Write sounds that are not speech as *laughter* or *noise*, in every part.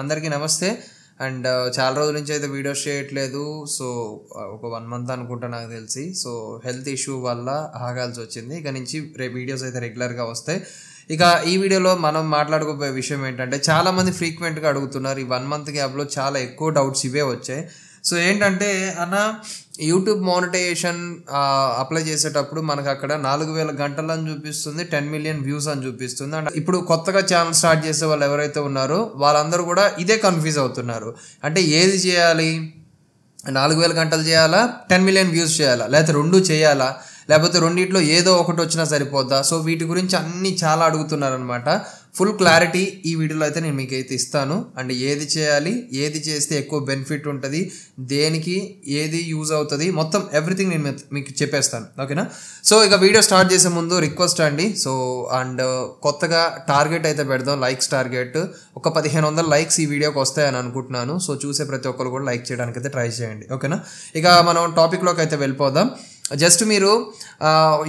అందరికీ నమస్తే and uh, చాలా రోజుల నుంచి అయితే వీడియోస్ చేయట్లేదు సో uh, ఒక వన్ మంత్ అనుకుంటా నాకు తెలిసి సో హెల్త్ ఇష్యూ వల్ల ఆగాల్సి వచ్చింది ఇక నుంచి రే వీడియోస్ అయితే రెగ్యులర్గా వస్తాయి ఇక ఈ వీడియోలో మనం మాట్లాడుకోబోయే విషయం ఏంటంటే చాలామంది ఫ్రీక్వెంట్గా అడుగుతున్నారు ఈ వన్ మంత్ గ్యాప్లో చాలా ఎక్కువ డౌట్స్ ఇవే వచ్చాయి సో ఏంటంటే అన్న యూట్యూబ్ మానిటైజేషన్ అప్లై చేసేటప్పుడు మనకు అక్కడ నాలుగు వేల గంటలు అని చూపిస్తుంది టెన్ మిలియన్ వ్యూస్ అని చూపిస్తుంది అండ్ ఇప్పుడు కొత్తగా ఛానల్ స్టార్ట్ చేసే వాళ్ళు ఎవరైతే ఉన్నారో వాళ్ళందరూ కూడా ఇదే కన్ఫ్యూజ్ అవుతున్నారు అంటే ఏది చేయాలి నాలుగు వేల గంటలు చేయాలా టెన్ మిలియన్ వ్యూస్ చేయాలా లేకపోతే రెండు చేయాలా లేకపోతే రెండిట్లో ఏదో ఒకటి వచ్చినా సరిపోద్దా సో వీటి గురించి అన్నీ చాలా అడుగుతున్నారనమాట ఫుల్ క్లారిటీ ఈ వీడియోలో అయితే నేను మీకు అయితే ఇస్తాను అండ్ ఏది చేయాలి ఏది చేస్తే ఎక్కువ బెనిఫిట్ ఉంటుంది దేనికి ఏది యూజ్ అవుతుంది మొత్తం ఎవ్రీథింగ్ నేను మీకు చెప్పేస్తాను ఓకేనా సో ఇక వీడియో స్టార్ట్ చేసే ముందు రిక్వెస్ట్ అండి సో అండ్ కొత్తగా టార్గెట్ అయితే పెడదాం లైక్స్ టార్గెట్ ఒక పదిహేను వందల లైక్స్ ఈ వీడియోకి వస్తాయని అనుకుంటున్నాను సో చూసే ప్రతి ఒక్కరు కూడా లైక్ చేయడానికి అయితే ట్రై చేయండి ఓకేనా ఇక మనం టాపిక్లోకి అయితే వెళ్ళిపోదాం జస్ట్ మీరు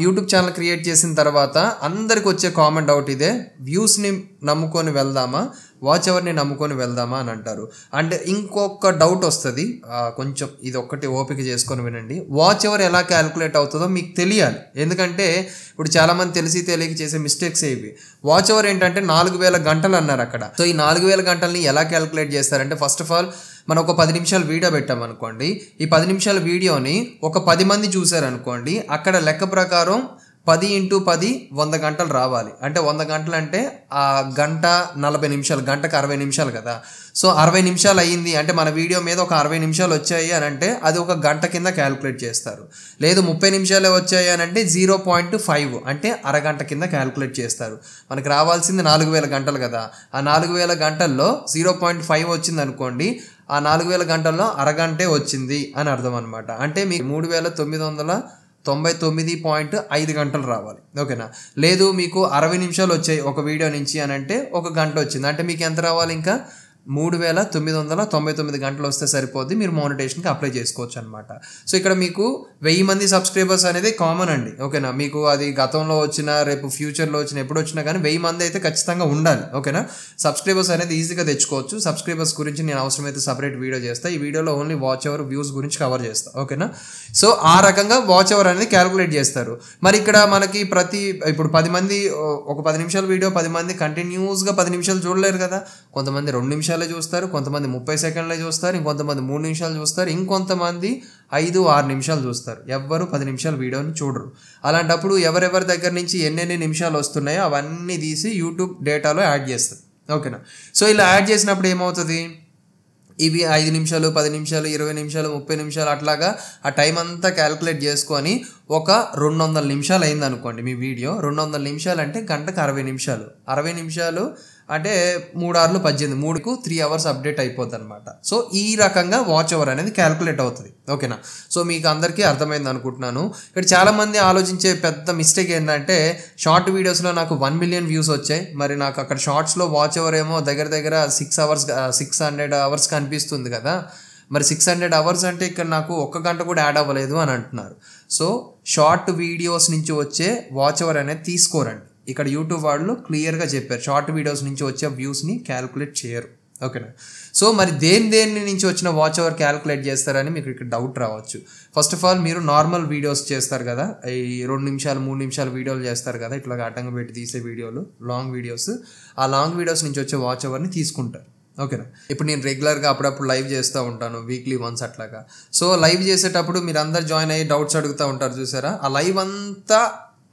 యూట్యూబ్ ఛానల్ క్రియేట్ చేసిన తర్వాత అందరికి వచ్చే కామెంట్ డౌట్ ఇదే వ్యూస్ని నమ్ముకొని వెళ్దామా వాచ్ ఎవర్ని నమ్ముకొని వెళ్దామా అని అంటారు అండ్ ఇంకొక డౌట్ వస్తుంది కొంచెం ఇది ఒక్కటి ఓపిక చేసుకొని వినండి వాచ్ ఎవర్ ఎలా క్యాల్కులేట్ అవుతుందో మీకు తెలియాలి ఎందుకంటే ఇప్పుడు చాలామంది తెలిసి తెలియక చేసే మిస్టేక్స్ ఏవి వాచ్ ఎవర్ ఏంటంటే నాలుగు వేల గంటలు అన్నారు అక్కడ సో ఈ నాలుగు వేల గంటల్ని ఎలా క్యాల్కులేట్ చేస్తారంటే ఫస్ట్ ఆఫ్ ఆల్ మనం ఒక పది నిమిషాలు వీడియో పెట్టామనుకోండి ఈ పది నిమిషాల వీడియోని ఒక పది మంది చూశారనుకోండి అక్కడ లెక్క ప్రకారం పది ఇంటూ పది వంద గంటలు రావాలి అంటే వంద గంటలు అంటే ఆ గంట నలభై నిమిషాలు గంటకు అరవై నిమిషాలు కదా సో అరవై నిమిషాలు అయ్యింది అంటే మన వీడియో మీద ఒక అరవై నిమిషాలు వచ్చాయి అని అంటే అది ఒక గంట కింద క్యాలిక్యులేట్ చేస్తారు లేదు ముప్పై నిమిషాలే వచ్చాయి అని అంటే జీరో పాయింట్ ఫైవ్ అంటే అరగంట కింద క్యాలిక్యులేట్ చేస్తారు మనకు రావాల్సింది నాలుగు వేల గంటలు కదా ఆ నాలుగు వేల గంటల్లో జీరో పాయింట్ ఫైవ్ వచ్చింది అనుకోండి ఆ నాలుగు వేల గంటల్లో అరగంటే వచ్చింది అని అర్థం అనమాట అంటే మీ మూడు వేల తొమ్మిది వందల తొంభై తొమ్మిది పాయింట్ ఐదు గంటలు రావాలి ఓకేనా లేదు మీకు అరవై నిమిషాలు వచ్చాయి ఒక వీడియో నుంచి అని అంటే ఒక గంట వచ్చింది అంటే మీకు ఎంత రావాలి ఇంకా మూడు వేల తొమ్మిది వందల తొంభై తొమ్మిది గంటలు వస్తే సరిపోద్ది మీరు మోనిటేషన్కి అప్లై చేసుకోవచ్చు అనమాట సో ఇక్కడ మీకు వెయ్యి మంది సబ్స్క్రైబర్స్ అనేది కామన్ అండి ఓకేనా మీకు అది గతంలో వచ్చిన రేపు ఫ్యూచర్లో వచ్చిన ఎప్పుడు వచ్చినా కానీ వెయ్యి మంది అయితే ఖచ్చితంగా ఉండాలి ఓకేనా సబ్స్క్రైబర్స్ అనేది ఈజీగా తెచ్చుకోవచ్చు సబ్స్క్రైబర్స్ గురించి నేను అవసరమైతే సపరేట్ వీడియో చేస్తాను ఈ వీడియోలో ఓన్లీ వాచ్ అవర్ వ్యూస్ గురించి కవర్ చేస్తాను ఓకేనా సో ఆ రకంగా వాచ్ అవర్ అనేది క్యాలిక్యులేట్ చేస్తారు మరి ఇక్కడ మనకి ప్రతి ఇప్పుడు పది మంది ఒక పది నిమిషాల వీడియో పది మంది కంటిన్యూస్గా పది నిమిషాలు చూడలేరు కదా కొంతమంది రెండు నిమిషాలు నిమిషాలే చూస్తారు కొంతమంది ముప్పై సెకండ్లే చూస్తారు ఇంకొంతమంది మూడు నిమిషాలు చూస్తారు ఇంకొంతమంది ఐదు ఆరు నిమిషాలు చూస్తారు ఎవ్వరు పది నిమిషాలు వీడియోని చూడరు అలాంటప్పుడు ఎవరెవరి దగ్గర నుంచి ఎన్నెన్ని నిమిషాలు వస్తున్నాయో అవన్నీ తీసి యూట్యూబ్ డేటాలో యాడ్ చేస్తారు ఓకేనా సో ఇలా యాడ్ చేసినప్పుడు ఏమవుతుంది ఇవి ఐదు నిమిషాలు పది నిమిషాలు ఇరవై నిమిషాలు ముప్పై నిమిషాలు అట్లాగా ఆ టైం అంతా క్యాలిక్యులేట్ చేసుకొని ఒక రెండు వందల నిమిషాలు అయింది అనుకోండి మీ వీడియో రెండు వందల నిమిషాలు అంటే గంటకు అరవై నిమిషాలు అరవై నిమిషాలు అంటే మూడు ఆర్లు పద్దెనిమిది మూడుకు త్రీ అవర్స్ అప్డేట్ అయిపోద్ది అనమాట సో ఈ రకంగా వాచ్ అవర్ అనేది క్యాలిక్యులేట్ అవుతుంది ఓకేనా సో మీకు అందరికీ అర్థమైంది అనుకుంటున్నాను ఇక్కడ చాలామంది ఆలోచించే పెద్ద మిస్టేక్ ఏంటంటే షార్ట్ వీడియోస్లో నాకు వన్ మిలియన్ వ్యూస్ వచ్చాయి మరి నాకు అక్కడ షార్ట్స్లో వాచ్ అవర్ ఏమో దగ్గర దగ్గర six hours six hundred hours కనిపిస్తుంది కదా మరి సిక్స్ హండ్రెడ్ అవర్స్ అంటే ఇక్కడ నాకు ఒక్క గంట కూడా యాడ్ అవ్వలేదు అని అంటున్నారు సో షార్ట్ వీడియోస్ నుంచి వచ్చే వాచ్ అవర్ అనేది తీసుకోరండి ఇక్కడ యూట్యూబ్ వాళ్ళు క్లియర్గా చెప్పారు షార్ట్ వీడియోస్ నుంచి వచ్చే వ్యూస్ని క్యాల్కులేట్ చేయరు ఓకేనా సో మరి దేని దేని నుంచి వచ్చిన వాచ్ అవర్ క్యాలిక్యులేట్ చేస్తారని మీకు ఇక్కడ డౌట్ రావచ్చు ఫస్ట్ ఆఫ్ ఆల్ మీరు నార్మల్ వీడియోస్ చేస్తారు కదా ఈ రెండు నిమిషాలు మూడు నిమిషాలు వీడియోలు చేస్తారు కదా ఇట్లా అడ్డంగా పెట్టి తీసే వీడియోలు లాంగ్ వీడియోస్ ఆ లాంగ్ వీడియోస్ నుంచి వచ్చే వాచ్ అవర్ని తీసుకుంటారు ఓకేనా ఇప్పుడు నేను రెగ్యులర్గా అప్పుడప్పుడు లైవ్ చేస్తూ ఉంటాను వీక్లీ వన్స్ అట్లాగా సో లైవ్ చేసేటప్పుడు మీరు అందరు జాయిన్ అయ్యి డౌట్స్ అడుగుతూ ఉంటారు చూసారా ఆ లైవ్ అంతా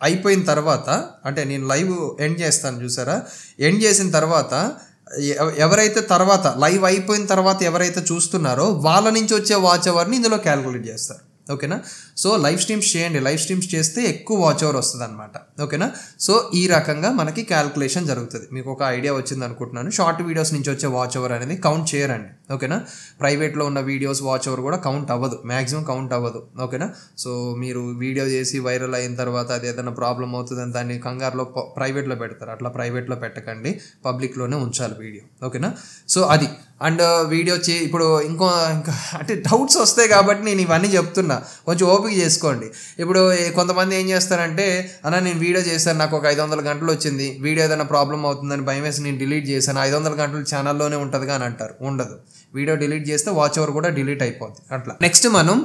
అయిపోయిన తర్వాత అంటే నేను లైవ్ ఎండ్ చేస్తాను చూసారా ఎండ్ చేసిన తర్వాత ఎవరైతే తర్వాత లైవ్ అయిపోయిన తర్వాత ఎవరైతే చూస్తున్నారో వాళ్ళ నుంచి వచ్చే వాచ్ అవర్ని ఇందులో క్యాల్కులేట్ చేస్తారు ఓకేనా సో లైవ్ స్ట్రీమ్స్ చేయండి లైవ్ స్ట్రీమ్స్ చేస్తే ఎక్కువ వాచ్ అవర్ వస్తుంది అనమాట ఓకేనా సో ఈ రకంగా మనకి క్యాల్కులేషన్ జరుగుతుంది మీకు ఒక ఐడియా వచ్చింది అనుకుంటున్నాను షార్ట్ వీడియోస్ నుంచి వచ్చే వాచ్ అవర్ అనేది కౌంట్ చేయరండి ఓకేనా ప్రైవేట్లో ఉన్న వీడియోస్ వాచ్ అవర్ కూడా కౌంట్ అవ్వదు మ్యాక్సిమం కౌంట్ అవ్వదు ఓకేనా సో మీరు వీడియో చేసి వైరల్ అయిన తర్వాత అది ఏదైనా ప్రాబ్లం అవుతుందని దాన్ని కంగారులో ప్రైవేట్లో పెడతారు అట్లా ప్రైవేట్లో పెట్టకండి పబ్లిక్లోనే ఉంచాలి వీడియో ఓకేనా సో అది అండ్ వీడియో uh, చే ఇప్పుడు ఇంకో ఇంకా అంటే డౌట్స్ వస్తాయి కాబట్టి నేను ఇవన్నీ చెప్తున్నా కొంచెం ఓపిక చేసుకోండి ఇప్పుడు కొంతమంది ఏం చేస్తారంటే అన్న నేను వీడియో చేశాను నాకు ఒక ఐదు వందల గంటలు వచ్చింది వీడియో ఏదైనా ప్రాబ్లం అవుతుందని భయం వేసి నేను డిలీట్ చేశాను ఐదు వందల గంటలు ఛానల్లోనే ఉంటుందిగా అని అంటారు ఉండదు వీడియో డిలీట్ చేస్తే వాచ్ ఓవర్ కూడా డిలీట్ అయిపోద్ది అట్లా నెక్స్ట్ మనం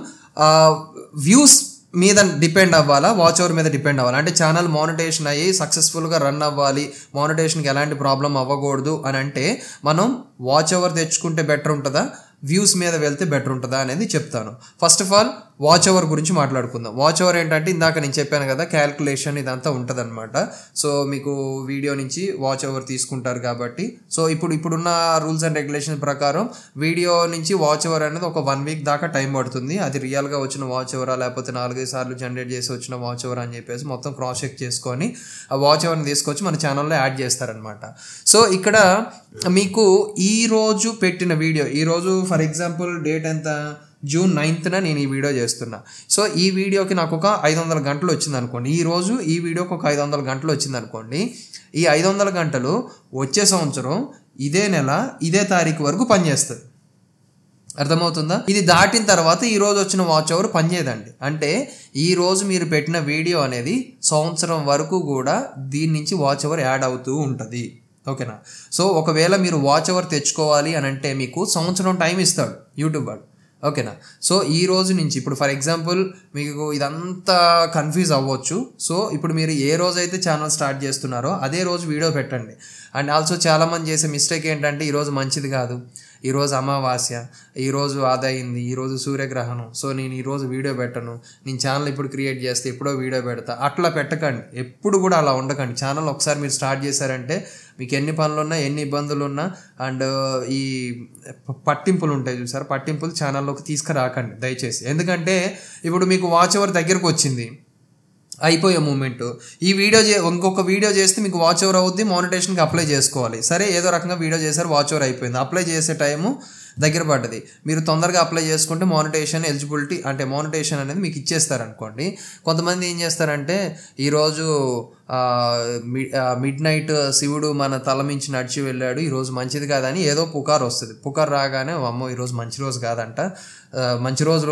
వ్యూస్ మీద డిపెండ్ అవ్వాలా వాచ్ ఓవర్ మీద డిపెండ్ అవ్వాలి అంటే ఛానల్ మానిటేషన్ అయ్యి సక్సెస్ఫుల్గా రన్ అవ్వాలి మానిటేషన్కి ఎలాంటి ప్రాబ్లం అవ్వకూడదు అని అంటే మనం వాచ్ ఓవర్ తెచ్చుకుంటే బెటర్ ఉంటుందా వ్యూస్ మీద వెళ్తే బెటర్ ఉంటుందా అనేది చెప్తాను first of all watch hour గురించి మాట్లాడుకుందాం వాచ్ అవర్ ఏంటంటే ఇందాక నేను చెప్పాను కదా క్యాల్కులేషన్ ఇదంతా ఉంటుందన్నమాట సో మీకు వీడియో నుంచి వాచ్ అవర్ తీసుకుంటారు కాబట్టి సో ఇప్పుడు ఇప్పుడున్న రూల్స్ అండ్ రెగ్యులేషన్ ప్రకారం వీడియో నుంచి వాచ్ అవర్ అనేది ఒక వన్ వీక్ దాకా టైం పడుతుంది అది రియల్గా వచ్చిన వాచ్ అవరా లేకపోతే నాలుగైదు సార్లు జనరేట్ చేసి వచ్చిన వాచ్ అవర్ అని చెప్పేసి మొత్తం క్రాస్ చెక్ చేసుకొని ఆ వాచ్ అవర్ని తీసుకొచ్చి మన ఛానల్లో యాడ్ చేస్తారనమాట సో ఇక్కడ మీకు ఈరోజు పెట్టిన వీడియో ఈరోజు ఫర్ ఎగ్జాంపుల్ డేట్ ఎంత జూన్ నైన్త్న నేను ఈ వీడియో చేస్తున్నా సో ఈ వీడియోకి నాకు ఒక ఐదు వందల గంటలు వచ్చింది అనుకోండి ఈరోజు ఈ వీడియోకి ఒక ఐదు వందల గంటలు వచ్చింది అనుకోండి ఈ ఐదు వందల గంటలు వచ్చే సంవత్సరం ఇదే నెల ఇదే తారీఖు వరకు పనిచేస్తుంది అర్థమవుతుందా ఇది దాటిన తర్వాత ఈరోజు వచ్చిన వాచ్ అవర్ పనిచేయదండి అంటే ఈరోజు మీరు పెట్టిన వీడియో అనేది సంవత్సరం వరకు కూడా దీని నుంచి వాచ్ అవర్ యాడ్ అవుతూ ఉంటుంది ఓకేనా సో ఒకవేళ మీరు వాచ్ అవర్ తెచ్చుకోవాలి అని అంటే మీకు సంవత్సరం టైం ఇస్తాడు యూట్యూబ్ వాళ్ళు ఓకేనా సో ఈ రోజు నుంచి ఇప్పుడు ఫర్ ఎగ్జాంపుల్ మీకు ఇదంతా కన్ఫ్యూజ్ అవ్వచ్చు సో ఇప్పుడు మీరు ఏ రోజైతే ఛానల్ స్టార్ట్ చేస్తున్నారో అదే రోజు వీడియో పెట్టండి అండ్ ఆల్సో చాలామంది చేసే మిస్టేక్ ఏంటంటే ఈరోజు మంచిది కాదు ఈరోజు అమావాస్య ఈరోజు ఆదాయింది ఈరోజు సూర్యగ్రహణం సో నేను ఈరోజు వీడియో పెట్టను నేను ఛానల్ ఇప్పుడు క్రియేట్ చేస్తే ఎప్పుడో వీడియో పెడతా అట్లా పెట్టకండి ఎప్పుడు కూడా అలా ఉండకండి ఛానల్ ఒకసారి మీరు స్టార్ట్ చేశారంటే మీకు ఎన్ని పనులు ఉన్నా ఎన్ని ఇబ్బందులు ఉన్నా అండ్ ఈ పట్టింపులు ఉంటాయి చూసారు పట్టింపులు ఛానల్లోకి తీసుకురాకండి దయచేసి ఎందుకంటే ఇప్పుడు మీకు వాచ్ ఎవరి దగ్గరకు వచ్చింది అయిపోయే మూమెంట్ ఈ వీడియో చే ఇంకొక వీడియో చేస్తే మీకు వాచ్ ఓవర్ అవుద్ది మానిటేషన్కి అప్లై చేసుకోవాలి సరే ఏదో రకంగా వీడియో చేశారు వాచ్ ఓవర్ అయిపోయింది అప్లై చేసే టైము దగ్గర పడ్డది మీరు తొందరగా అప్లై చేసుకుంటే మానిటేషన్ ఎలిజిబిలిటీ అంటే మానిటేషన్ అనేది మీకు ఇచ్చేస్తారు అనుకోండి కొంతమంది ఏం చేస్తారంటే ఈరోజు మిడ్ నైట్ శివుడు మన తల మించి నడిచి వెళ్ళాడు ఈరోజు మంచిది కాదని ఏదో పుకార్ వస్తుంది పుకార్ రాగానే అమ్మో ఈరోజు మంచి రోజు కాదంట మంచి రోజు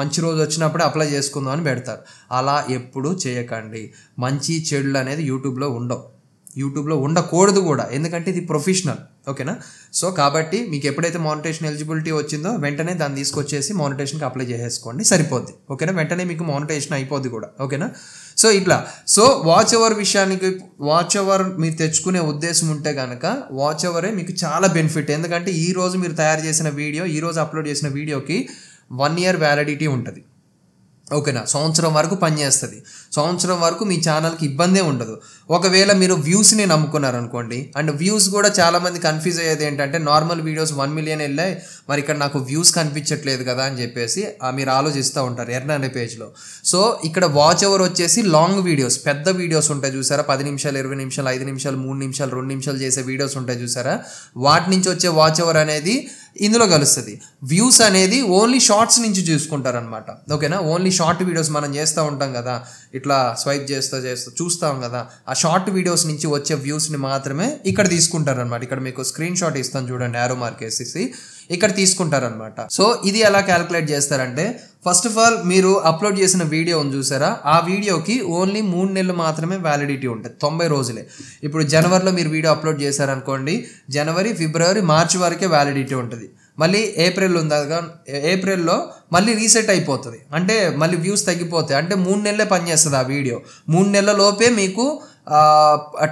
మంచి రోజు వచ్చినప్పుడే అప్లై చేసుకుందాం అని పెడతారు అలా ఎప్పుడు చేయకండి మంచి చెడులు అనేది యూట్యూబ్లో ఉండవు యూట్యూబ్లో ఉండకూడదు కూడా ఎందుకంటే ఇది ప్రొఫెషనల్ ఓకేనా సో కాబట్టి మీకు ఎప్పుడైతే మానిటేషన్ ఎలిజిబిలిటీ వచ్చిందో వెంటనే దాన్ని తీసుకొచ్చేసి మానిటేషన్కి అప్లై చేసేసుకోండి సరిపోద్ది ఓకేనా వెంటనే మీకు మానిటేషన్ అయిపోద్ది కూడా ఓకేనా సో ఇట్లా సో వాచ్ ఎవర్ విషయానికి వాచ్ ఎవర్ మీరు తెచ్చుకునే ఉద్దేశం ఉంటే కనుక వాచ్ ఎవరే మీకు చాలా బెనిఫిట్ ఎందుకంటే ఈ రోజు మీరు తయారు చేసిన వీడియో ఈ రోజు అప్లోడ్ చేసిన వీడియోకి వన్ ఇయర్ వ్యాలిడిటీ ఉంటుంది ఓకేనా సంవత్సరం వరకు పనిచేస్తుంది సంవత్సరం వరకు మీ ఛానల్కి ఇబ్బందే ఉండదు ఒకవేళ మీరు వ్యూస్ని నమ్ముకున్నారనుకోండి అండ్ వ్యూస్ కూడా చాలామంది కన్ఫ్యూజ్ అయ్యేది ఏంటంటే నార్మల్ వీడియోస్ వన్ మిలియన్ వెళ్ళాయి మరి ఇక్కడ నాకు వ్యూస్ కనిపించట్లేదు కదా అని చెప్పేసి మీరు ఆలోచిస్తూ ఉంటారు ఎర్న అనే పేజ్లో సో ఇక్కడ వాచ్ ఎవర్ వచ్చేసి లాంగ్ వీడియోస్ పెద్ద వీడియోస్ ఉంటాయి చూసారా పది నిమిషాలు ఇరవై నిమిషాలు ఐదు నిమిషాలు మూడు నిమిషాలు రెండు నిమిషాలు చేసే వీడియోస్ ఉంటాయి చూసారా వాటి నుంచి వచ్చే వాచ్ ఎవర్ అనేది ఇందులో కలుస్తుంది వ్యూస్ అనేది ఓన్లీ షార్ట్స్ నుంచి చూసుకుంటారనమాట ఓకేనా ఓన్లీ షార్ట్ వీడియోస్ మనం చేస్తూ ఉంటాం కదా ఇట్లా స్వైప్ చేస్తూ చేస్తూ చూస్తాం కదా ఆ షార్ట్ వీడియోస్ నుంచి వచ్చే వ్యూస్ని మాత్రమే ఇక్కడ తీసుకుంటారనమాట ఇక్కడ మీకు స్క్రీన్ షాట్ ఇస్తాను చూడండి యారో మార్క్ వేసేసి ఇక్కడ తీసుకుంటారనమాట సో ఇది ఎలా క్యాలిక్యులేట్ చేస్తారంటే ఫస్ట్ ఆఫ్ ఆల్ మీరు అప్లోడ్ చేసిన వీడియోని చూసారా ఆ వీడియోకి ఓన్లీ మూడు నెలలు మాత్రమే వ్యాలిడిటీ ఉంటుంది తొంభై రోజులే ఇప్పుడు జనవరిలో మీరు వీడియో అప్లోడ్ చేశారనుకోండి జనవరి ఫిబ్రవరి మార్చి వరకే వ్యాలిడిటీ ఉంటుంది మళ్ళీ ఏప్రిల్ ఉంది ఏప్రిల్లో మళ్ళీ రీసెట్ అయిపోతుంది అంటే మళ్ళీ వ్యూస్ తగ్గిపోతాయి అంటే మూడు నెలలే పనిచేస్తుంది ఆ వీడియో మూడు నెలల లోపే మీకు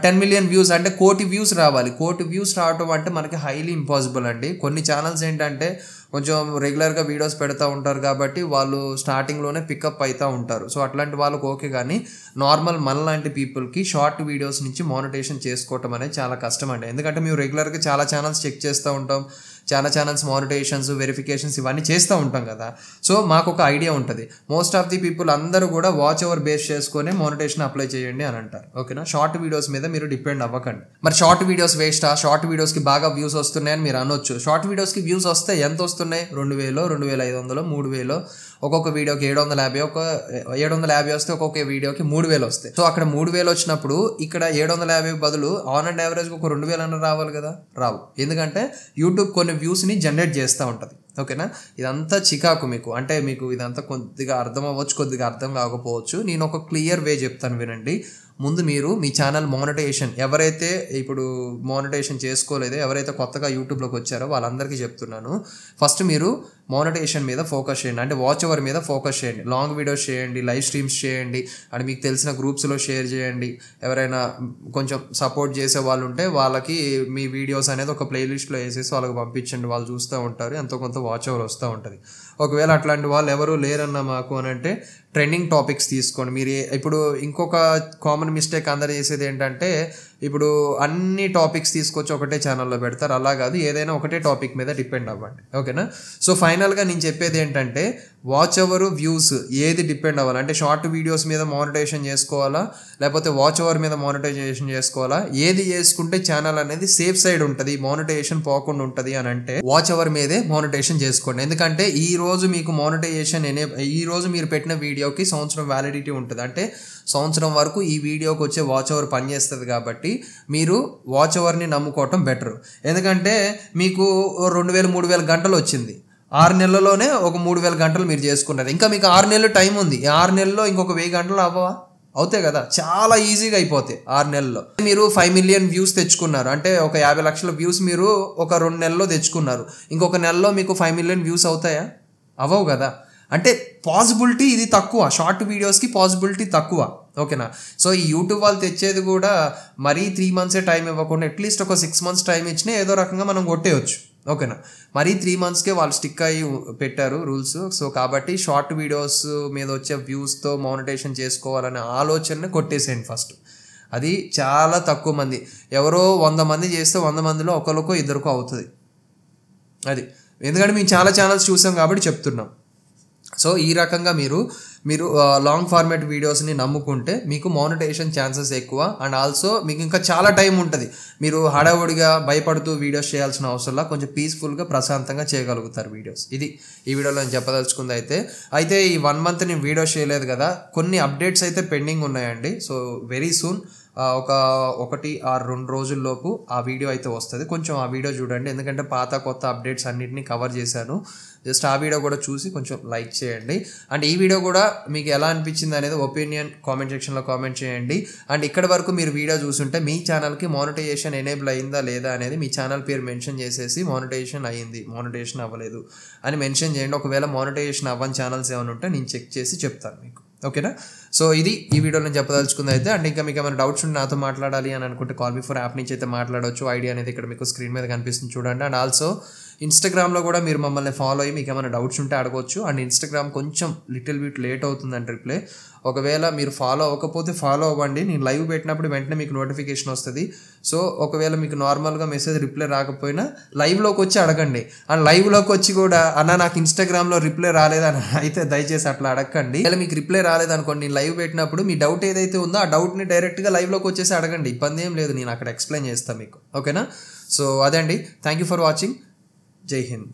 టెన్ మిలియన్ వ్యూస్ అంటే కోటి వ్యూస్ రావాలి కోటి వ్యూస్ రావటం అంటే మనకి హైలీ ఇంపాసిబుల్ అండి కొన్ని ఛానల్స్ ఏంటంటే కొంచెం రెగ్యులర్గా వీడియోస్ పెడతా ఉంటారు కాబట్టి వాళ్ళు స్టార్టింగ్లోనే పికప్ అవుతూ ఉంటారు సో అట్లాంటి వాళ్ళకి ఓకే కానీ నార్మల్ మన లాంటి పీపుల్కి షార్ట్ వీడియోస్ నుంచి మానిటేషన్ చేసుకోవటం అనేది చాలా కష్టం అండి ఎందుకంటే మేము రెగ్యులర్గా చాలా ఛానల్స్ చెక్ చేస్తూ ఉంటాం చాలా ఛానల్స్ మానిటేషన్స్ వెరిఫికేషన్స్ ఇవన్నీ చేస్తూ ఉంటాం కదా సో మాకు ఒక ఐడియా ఉంటుంది మోస్ట్ ఆఫ్ ది పీపుల్ అందరూ కూడా వాచ్ ఓవర్ బేస్ చేసుకొని మానిటేషన్ అప్లై చేయండి అని అంటారు ఓకేనా షార్ట్ వీడియోస్ మీద మీరు డిపెండ్ అవ్వకండి మరి షార్ట్ వీడియోస్ వేస్టా షార్ట్ వీడియోస్కి బాగా వ్యూస్ వస్తున్నాయని మీరు అనొచ్చు షార్ట్ వీడియోస్కి వ్యూస్ వస్తే ఎంత వస్తున్నాయి రెండు వేలో రెండు వేల ఐదు వందలు మూడు వేలు ఒక్కొక్క వీడియోకి ఏడు వందల యాభై ఒక ఏడు వందల యాభై వస్తే ఒక్కొక్క వీడియోకి మూడు వేలు వస్తాయి సో అక్కడ మూడు వేలు వచ్చినప్పుడు ఇక్కడ ఏడు వందల యాభై బదులు ఆన్ అండ్ యావరేజ్ ఒక రెండు వేలన్నా రావాలి కదా రావు ఎందుకంటే యూట్యూబ్ కొన్ని వ్యూస్ని జనరేట్ చేస్తూ ఉంటుంది ఓకేనా ఇదంతా చికాకు మీకు అంటే మీకు ఇదంతా కొద్దిగా అర్థం అవ్వచ్చు కొద్దిగా అర్థం కాకపోవచ్చు నేను ఒక క్లియర్ వే చెప్తాను వినండి ముందు మీరు మీ ఛానల్ మోనటైజేషన్ ఎవరైతే ఇప్పుడు మోనటైజేషన్ చేసుకోలేదో ఎవరైతే కొత్తగా యూట్యూబ్లోకి వచ్చారో వాళ్ళందరికీ చెప్తున్నాను ఫస్ట్ మీరు మోనటైజేషన్ మీద ఫోకస్ చేయండి అంటే వాచ్ ఓవర్ మీద ఫోకస్ చేయండి లాంగ్ వీడియోస్ చేయండి లైవ్ స్ట్రీమ్స్ చేయండి అండ్ మీకు తెలిసిన గ్రూప్స్లో షేర్ చేయండి ఎవరైనా కొంచెం సపోర్ట్ చేసే వాళ్ళు ఉంటే వాళ్ళకి మీ వీడియోస్ అనేది ఒక ప్లేలిస్ట్లో వేసేసి వాళ్ళకి పంపించండి వాళ్ళు చూస్తూ ఉంటారు ఎంతో కొంత వాచ్ అవర్ వస్తూ ఉంటుంది ఒకవేళ అట్లాంటి వాళ్ళు ఎవరు లేరన్న మాకు అని అంటే ట్రెండింగ్ టాపిక్స్ తీసుకోండి మీరు ఇప్పుడు ఇంకొక కామన్ మిస్టేక్ అందరు చేసేది ఏంటంటే ఇప్పుడు అన్ని టాపిక్స్ తీసుకొచ్చి ఒకటే ఛానల్లో పెడతారు అలా కాదు ఏదైనా ఒకటే టాపిక్ మీద డిపెండ్ అవ్వండి ఓకేనా సో ఫైనల్గా నేను చెప్పేది ఏంటంటే వాచ్ అవర్ వ్యూస్ ఏది డిపెండ్ అవ్వాలి అంటే షార్ట్ వీడియోస్ మీద మానిటైజేషన్ చేసుకోవాలా లేకపోతే వాచ్ అవర్ మీద మానిటైజేషన్ చేసుకోవాలా ఏది చేసుకుంటే ఛానల్ అనేది సేఫ్ సైడ్ ఉంటుంది మానిటైజేషన్ పోకుండా ఉంటుంది అని అంటే వాచ్ అవర్ మీదే మానిటైజేషన్ చేసుకోండి ఎందుకంటే ఈ రోజు మీకు మానిటైజేషన్ ఎనే ఈ రోజు మీరు పెట్టిన వీడియోకి సంవత్సరం వ్యాలిడిటీ ఉంటుంది అంటే సంవత్సరం వరకు ఈ వీడియోకి వచ్చే వాచ్ అవర్ పనిచేస్తుంది కాబట్టి కాబట్టి మీరు వాచ్ ఓవర్ని నమ్ముకోవటం బెటర్ ఎందుకంటే మీకు రెండు వేలు మూడు వేల గంటలు వచ్చింది ఆరు నెలల్లోనే ఒక మూడు వేల గంటలు మీరు చేసుకున్నారు ఇంకా మీకు ఆరు నెలలు టైం ఉంది ఆరు నెలల్లో ఇంకొక వెయ్యి గంటలు అవ్వవా అవుతాయి కదా చాలా ఈజీగా అయిపోతాయి ఆరు నెలల్లో మీరు ఫైవ్ మిలియన్ వ్యూస్ తెచ్చుకున్నారు అంటే ఒక యాభై లక్షల వ్యూస్ మీరు ఒక రెండు నెలల్లో తెచ్చుకున్నారు ఇంకొక నెలలో మీకు ఫైవ్ మిలియన్ వ్యూస్ అవుతాయా అవ్వవు కదా అంటే పాసిబిలిటీ ఇది తక్కువ షార్ట్ వీడియోస్కి పాసిబిలిటీ తక్కువ ఓకేనా సో ఈ యూట్యూబ్ వాళ్ళు తెచ్చేది కూడా మరీ త్రీ మంత్సే టైం ఇవ్వకుండా అట్లీస్ట్ ఒక సిక్స్ మంత్స్ టైం ఇచ్చినా ఏదో రకంగా మనం కొట్టేయచ్చు ఓకేనా మరీ త్రీ మంత్స్కే వాళ్ళు స్టిక్ అయ్యి పెట్టారు రూల్స్ సో కాబట్టి షార్ట్ వీడియోస్ మీద వచ్చే వ్యూస్తో మానిటేషన్ చేసుకోవాలనే ఆలోచనని కొట్టేసేయండి ఫస్ట్ అది చాలా తక్కువ మంది ఎవరో వంద మంది చేస్తే వంద మందిలో ఒకరికో ఇద్దరికో అవుతుంది అది ఎందుకంటే మేము చాలా ఛానల్స్ చూసాం కాబట్టి చెప్తున్నాం సో ఈ రకంగా మీరు మీరు లాంగ్ ఫార్మేట్ వీడియోస్ని నమ్ముకుంటే మీకు మానిటైజేషన్ ఛాన్సెస్ ఎక్కువ అండ్ ఆల్సో మీకు ఇంకా చాలా టైం ఉంటుంది మీరు హడావుడిగా భయపడుతూ వీడియోస్ చేయాల్సిన అవసరంలో కొంచెం పీస్ఫుల్గా ప్రశాంతంగా చేయగలుగుతారు వీడియోస్ ఇది ఈ వీడియోలో నేను చెప్పదలుచుకుంది అయితే అయితే ఈ వన్ మంత్ నేను వీడియోస్ చేయలేదు కదా కొన్ని అప్డేట్స్ అయితే పెండింగ్ ఉన్నాయండి సో వెరీ సూన్ ఒక ఒకటి ఆ రెండు రోజుల్లోపు ఆ వీడియో అయితే వస్తుంది కొంచెం ఆ వీడియో చూడండి ఎందుకంటే పాత కొత్త అప్డేట్స్ అన్నింటినీ కవర్ చేశాను జస్ట్ ఆ వీడియో కూడా చూసి కొంచెం లైక్ చేయండి అండ్ ఈ వీడియో కూడా మీకు ఎలా అనిపించింది అనేది ఒపీనియన్ కామెంట్ సెక్షన్లో కామెంట్ చేయండి అండ్ ఇక్కడ వరకు మీరు వీడియో చూసుంటే మీ ఛానల్కి మానిటైజేషన్ ఎనేబుల్ అయిందా లేదా అనేది మీ ఛానల్ పేరు మెన్షన్ చేసేసి మానిటైజేషన్ అయ్యింది మానిటైజేషన్ అవ్వలేదు అని మెన్షన్ చేయండి ఒకవేళ మానిటైజేషన్ అవ్వని ఛానల్స్ ఏమైనా ఉంటే నేను చెక్ చేసి చెప్తాను మీకు ఓకేనా సో ఇది ఈ వీడియోలో చెప్పదలుచుకుంది అయితే అండ్ ఇంకా మీకు ఏమైనా డౌట్స్ ఉంటే నాతో మాట్లాడాలి అని అనుకుంటే కాల్ బిఫోర్ యాప్ నుంచి అయితే మాట్లాడవచ్చు ఐడియా అనేది ఇక్కడ మీకు స్క్రీన్ మీద కనిపిస్తుంది చూడండి అండ్ ఆల్సో ఇన్స్టాగ్రామ్లో కూడా మీరు మమ్మల్ని ఫాలో అయ్యి మీకు ఏమైనా డౌట్స్ ఉంటే అడగవచ్చు అండ్ ఇన్స్టాగ్రామ్ కొంచెం లిటిల్ బిట్ లేట్ అవుతుందండి రిప్లై ఒకవేళ మీరు ఫాలో అవ్వకపోతే ఫాలో అవ్వండి నేను లైవ్ పెట్టినప్పుడు వెంటనే మీకు నోటిఫికేషన్ వస్తుంది సో ఒకవేళ మీకు నార్మల్గా మెసేజ్ రిప్లై రాకపోయినా లైవ్లోకి వచ్చి అడగండి అండ్ లైవ్లోకి వచ్చి కూడా అన్న నాకు ఇన్స్టాగ్రామ్లో రిప్లై రాలేదని *laughs* అయితే దయచేసి అట్లా అడగండి ఇలా మీకు రిప్లై రాలేదనుకోండి నేను లైవ్ పెట్టినప్పుడు మీ డౌట్ ఏదైతే ఉందో ఆ డౌట్ని డైరెక్ట్గా లైవ్లోకి వచ్చేసి అడగండి ఇబ్బంది ఏం లేదు నేను అక్కడ ఎక్స్ప్లెయిన్ చేస్తాను మీకు ఓకేనా సో అదే అండి thank you for watching Jai